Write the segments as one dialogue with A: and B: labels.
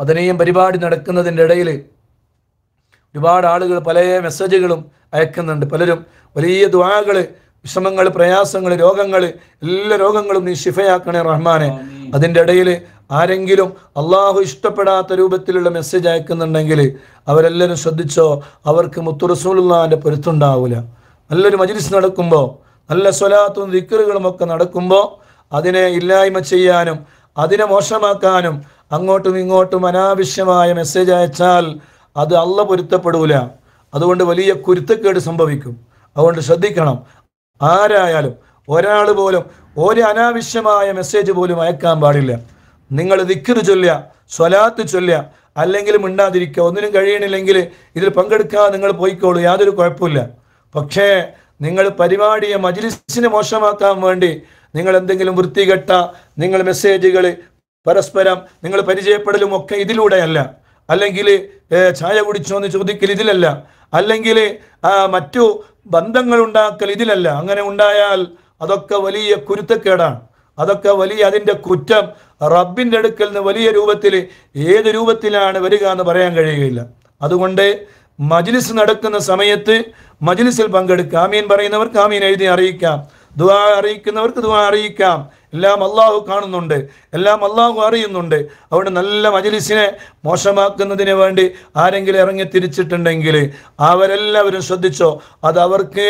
A: മദനീയം പരിപാടി നടക്കുന്നതിൻ്റെ ഇടയിൽ ഒരുപാട് ആളുകൾ പല മെസ്സേജുകളും അയക്കുന്നുണ്ട് പലരും വലിയ ദ്വാകൾ വിഷമങ്ങൾ പ്രയാസങ്ങൾ രോഗങ്ങൾ എല്ലാ രോഗങ്ങളും നീ ശിഫയാക്കണേ റഹ്മാനെ അതിൻ്റെ ഇടയിൽ ആരെങ്കിലും അള്ളാഹു ഇഷ്ടപ്പെടാത്ത രൂപത്തിലുള്ള മെസ്സേജ് അയക്കുന്നുണ്ടെങ്കിൽ അവരെല്ലാവരും ശ്രദ്ധിച്ചോ അവർക്ക് മുത്തുറസൂലിൻ്റെ പൊരുത്തുണ്ടാവില്ല നല്ലൊരു മജിലിസ് നടക്കുമ്പോൾ നല്ല സ്വലാത്തും ദിക്കറുകളും ഒക്കെ നടക്കുമ്പോൾ അതിനെ ഇല്ലായ്മ ചെയ്യാനും അതിനെ മോശമാക്കാനും അങ്ങോട്ടും ഇങ്ങോട്ടും അനാവശ്യമായ മെസ്സേജ് അയച്ചാൽ അത് അല്ല പൊരുത്തപ്പെടൂല അതുകൊണ്ട് വലിയ കുരുത്തക്കേട് സംഭവിക്കും അതുകൊണ്ട് ശ്രദ്ധിക്കണം ആരായാലും ഒരാൾ പോലും ഒരു അനാവശ്യമായ മെസ്സേജ് പോലും അയക്കാൻ പാടില്ല നിങ്ങൾ ദിക്കറ് ചൊല്ലുക സ്വലാത്ത് ചൊല്ലുക അല്ലെങ്കിൽ മിണ്ടാതിരിക്കുക ഒന്നിനും കഴിയണില്ലെങ്കിൽ ഇതിൽ പങ്കെടുക്കാതെ നിങ്ങൾ പോയിക്കോളൂ യാതൊരു കുഴപ്പമില്ല പക്ഷേ നിങ്ങൾ പരിപാടിയെ മജിലിസിനെ മോശമാക്കാൻ വേണ്ടി നിങ്ങൾ എന്തെങ്കിലും വൃത്തികെട്ട നിങ്ങൾ മെസ്സേജുകൾ പരസ്പരം നിങ്ങൾ പരിചയപ്പെടലും ഒക്കെ ഇതിലൂടെയല്ല അല്ലെങ്കിൽ ചായ കുടിച്ചോ എന്ന് ചോദിക്കൽ ഇതിലല്ല അല്ലെങ്കിൽ മറ്റു ബന്ധങ്ങൾ ഉണ്ടാക്കൽ ഇതിലല്ല അങ്ങനെ ഉണ്ടായാൽ അതൊക്കെ വലിയ കുരുത്തക്കേടാണ് അതൊക്കെ വലിയ അതിൻ്റെ കുറ്റം റബ്ബിൻ്റെ അടുക്കൽ നിന്ന് വലിയ രൂപത്തിൽ ഏത് രൂപത്തിലാണ് വരിക എന്ന് പറയാൻ കഴിയുകയില്ല അതുകൊണ്ട് മജ്ലിസ് നടക്കുന്ന സമയത്ത് മജ്ലിസിൽ പങ്കെടുക്കുക ആമീൻ പറയുന്നവർക്ക് ആമീൻ എഴുതി അറിയിക്കാം ദുവാ അറിയിക്കുന്നവർക്ക് ദുവാ അറിയിക്കാം എല്ലാം അള്ളാഹു കാണുന്നുണ്ട് എല്ലാം അള്ളാഹു അറിയുന്നുണ്ട് അവിടെ നല്ല മജലിസിനെ മോശമാക്കുന്നതിന് വേണ്ടി ആരെങ്കിലും ഇറങ്ങി തിരിച്ചിട്ടുണ്ടെങ്കിൽ അവരെല്ലാവരും ശ്രദ്ധിച്ചോ അത് അവർക്ക്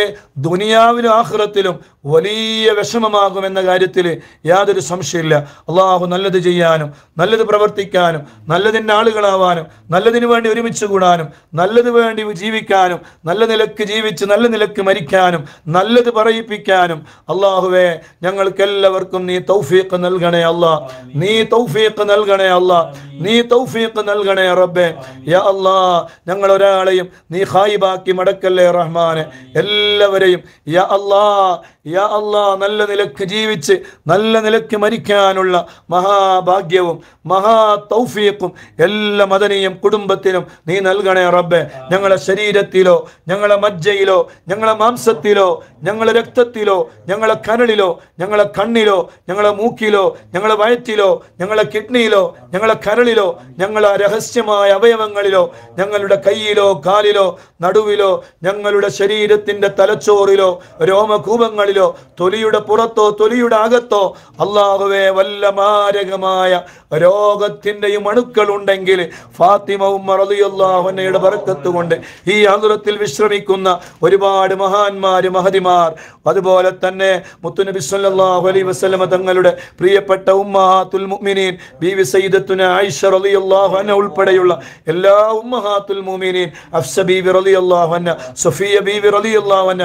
A: ദുനിയാവിലും ആഹ്ലത്തിലും വലിയ വിഷമമാകും എന്ന കാര്യത്തിൽ യാതൊരു സംശയമില്ല അള്ളാഹു നല്ലത് ചെയ്യാനും നല്ലത് പ്രവർത്തിക്കാനും നല്ലതിൻ്റെ ആളുകളാവാനും നല്ലതിന് വേണ്ടി ഒരുമിച്ച് കൂടാനും നല്ലത് വേണ്ടി ജീവിക്കാനും നല്ല നിലക്ക് ജീവിച്ച് നല്ല നിലക്ക് മരിക്കാനും നല്ലത് പറയിപ്പിക്കാനും അള്ളാഹുവേ ഞങ്ങൾക്കെല്ലാവർക്കും നീ തൗഫീഖ് നൽകണേ അല്ല നീ തൗഫീഖ് നൽകണേ അല്ല നീ തൗഫീഖ് നൽകണേ റബ്ബെ യാ അല്ലാ ഞങ്ങൾ ഒരാളെയും നീ ഹായിബാക്കി മടക്കല്ലേ റഹ്മാനെ എല്ലാ എല്ലാവരെയും യാ അല്ലാ യാ അല്ലാ നല്ല നിലക്ക് ജീവിച്ച് നല്ല നിലക്ക് മരിക്കാനുള്ള മഹാഭാഗ്യവും മഹാ തൗഫീഖും എല്ലാ മദനിയും കുടുംബത്തിനും നീ നൽകണേ റബ്ബെ ഞങ്ങളെ ശരീരത്തിലോ ഞങ്ങളെ മജ്ജയിലോ ഞങ്ങളെ മാംസത്തിലോ ഞങ്ങളെ രക്തത്തിലോ ഞങ്ങളെ കരളിലോ ഞങ്ങളെ കണ്ണിലോ ഞങ്ങളെ മൂക്കിലോ ഞങ്ങളെ വയറ്റിലോ ഞങ്ങളെ കിഡ്നിയിലോ ഞങ്ങളെ കരളിലോ ഞങ്ങളെ രഹസ്യമായ അവയവങ്ങളിലോ ഞങ്ങളുടെ കയ്യിലോ കാലിലോ നടുവിലോ ഞങ്ങളുടെ ശരീരത്തിന്റെ തല തലച്ചോറിലോ രോമകൂപങ്ങളിലോ തൊലിയുടെ പുറത്തോ തൊലിയുടെ അകത്തോ അള്ളാഹുവേ വല്ല മാരകമായ രോഗത്തിൻ്റെയും ഉണ്ടെങ്കിൽ ഫാത്തിമ ഉമ്മർ അലിയുള്ളാഹുനയുടെ പറക്കത്ത് കൊണ്ട് ഈ ആതുരത്തിൽ വിശ്രമിക്കുന്ന ഒരുപാട് മഹാന്മാർ മഹതിമാർ അതുപോലെ തന്നെ മുത്തുനബി സല്ലല്ലാഹു അലൈഹി വസല്ലമ തങ്ങളുടെ പ്രിയപ്പെട്ട ഉമ്മഹാത്തുൽ മുഅ്മിനീൻ വി സയ്യിദത്തുന ആയിഷ റളിയല്ലാഹു അൻഹ ഉൾപ്പെടെയുള്ള എല്ലാ ഉമ്മഹാത്തുൽ മുഅ്മിനീൻ അഫ്സ ബീവി റളിയല്ലാഹു അൻഹ സഫിയ ബീവി റളിയല്ലാഹു അൻഹ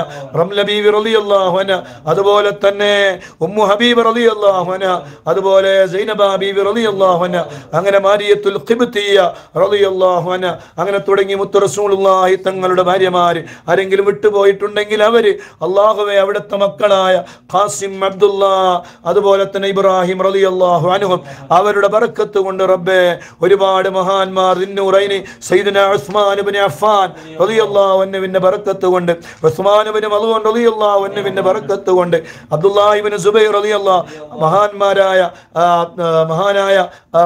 A: അതുപോലെ തന്നെ ഉമ്മു ഹബീബ് റളിയല്ലാഹുന അതുപോലെ സൈനബ അങ്ങനെ മാരിയത്തുൽ ഖിബ്തിയ അങ്ങനെ തുടങ്ങി മുത്തു റസൂലുള്ളാഹി തങ്ങളുടെ ഭാര്യമാർ ആരെങ്കിലും വിട്ടുപോയിട്ടുണ്ടെങ്കിൽ അവര് അള്ളാഹുവെ അവിടുത്തെ മക്കളായ ഖാസിം അബ്ദുള്ള അതുപോലെ തന്നെ ഇബ്രാഹിം റളിയല്ലാഹു അനുഹും അവരുടെ ബർക്കത്ത് കൊണ്ട് റബ്ബെ ഒരുപാട് മഹാന്മാർ നിന്നുറൈന് സൈദന ഉസ്മാൻ ഇബ്നു അഫ്ഫാൻ റളിയല്ലാഹു അൻഹുവിന്റെ ബർക്കത്ത് കൊണ്ട് ഉസ്മാൻ റളിയല്ലാഹുവിനും അതുകൊണ്ട് റളിയല്ലാഹുവിന്റെ ബറക്കത്ത് കൊണ്ട് അബ്ദുല്ലാഹിബിന് സുബൈർ റളിയല്ലാഹു മഹാന്മാരായ മഹാനായ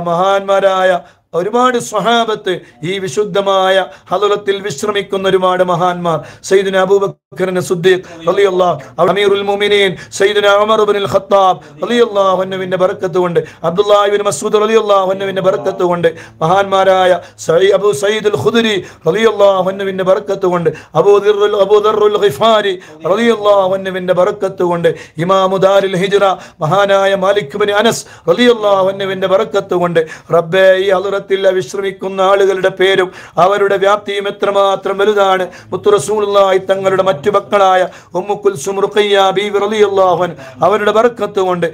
A: മഹാന്മാരായ ഒരുപാട് സ്വഹാബത്ത് ഈ വിശുദ്ധമായ ഹലുലത്തിൽ വിശ്രമിക്കുന്ന ഒരുപാട് മഹാന്മാർ സൈദിന അബൂബക്കറിന് സുദ്ദീഖ് അലിയുള്ള അമീറുൽ മുമിനീൻ സൈദിന അമർബിൻ ഖത്താബ് അലിയുല്ലാഹുവിന്റെ ബർക്കത്ത് കൊണ്ട് അബ്ദുല്ലാഹിബിൻ മസൂദ് അലിയുല്ലാഹുവിന്റെ ബർക്കത്ത് കൊണ്ട് മഹാന്മാരായ സൈ അബു സയ്യിദ് അൽ ഖുദരി അലിയുല്ലാഹുവിന്റെ ബർക്കത്ത് കൊണ്ട് അബൂദർ അബൂദറുൽ ഖിഫാരി അലിയുല്ലാഹുവിന്റെ ബർക്കത്ത് കൊണ്ട് ഇമാമു ദാരിൽ ഹിജ്റ മഹാനായ മാലിക് ബിൻ അനസ് അലിയുല്ലാഹുവിന്റെ ബർക്കത്ത് കൊണ്ട് റബ്ബേ ഈ ഹലുറ സ്വർഗത്തിൽ വിശ്രമിക്കുന്ന ആളുകളുടെ പേരും അവരുടെ വ്യാപ്തിയും എത്രമാത്രം വലുതാണ് മുത്തുറസൂളായി തങ്ങളുടെ മറ്റു മക്കളായ അവരുടെ ബർക്കത്തുകൊണ്ട്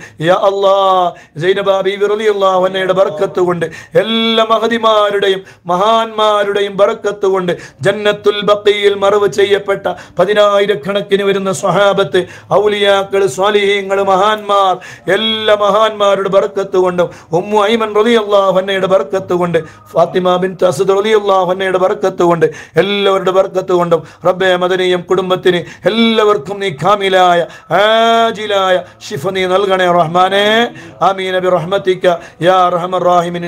A: കൊണ്ട് കൊണ്ട് എല്ലാ മഹതിമാരുടെയും മഹാന്മാരുടെയും ബർക്കത്തുകൊണ്ട് കൊണ്ട് ജന്നത്തുൽ ബക്കയിൽ മറവ് ചെയ്യപ്പെട്ട പതിനായിരക്കണക്കിന് വരുന്ന സ്വഹാബത്ത് ഔലിയാക്കൾ സ്വാലിഹീങ്ങൾ മഹാന്മാർ എല്ലാ മഹാന്മാരുടെ ബർക്കത്തുകൊണ്ടും കൊണ്ടും ഉമ്മു ഐമൻ റലിയല്ലാഹനയുടെ ബർക്കത്ത് ബർക്കത്തുകൊണ്ട് ഫാത്തിമ ബിൻ തസദുലിയുള്ളാഹുന്നയുടെ ബർക്കത്തുകൊണ്ട് എല്ലാവരുടെ ബർക്കത്തുകൊണ്ടും റബ്ബെ മദനിയും കുടുംബത്തിന് എല്ലാവർക്കും നീ കാമിലായ ആജിലായ ഷിഫ നീ നൽകണേ റഹ്മാനെ ആമീൻ അബി റഹ്മത്തിക്ക യാ റഹ്മൻ റാഹിമിൻ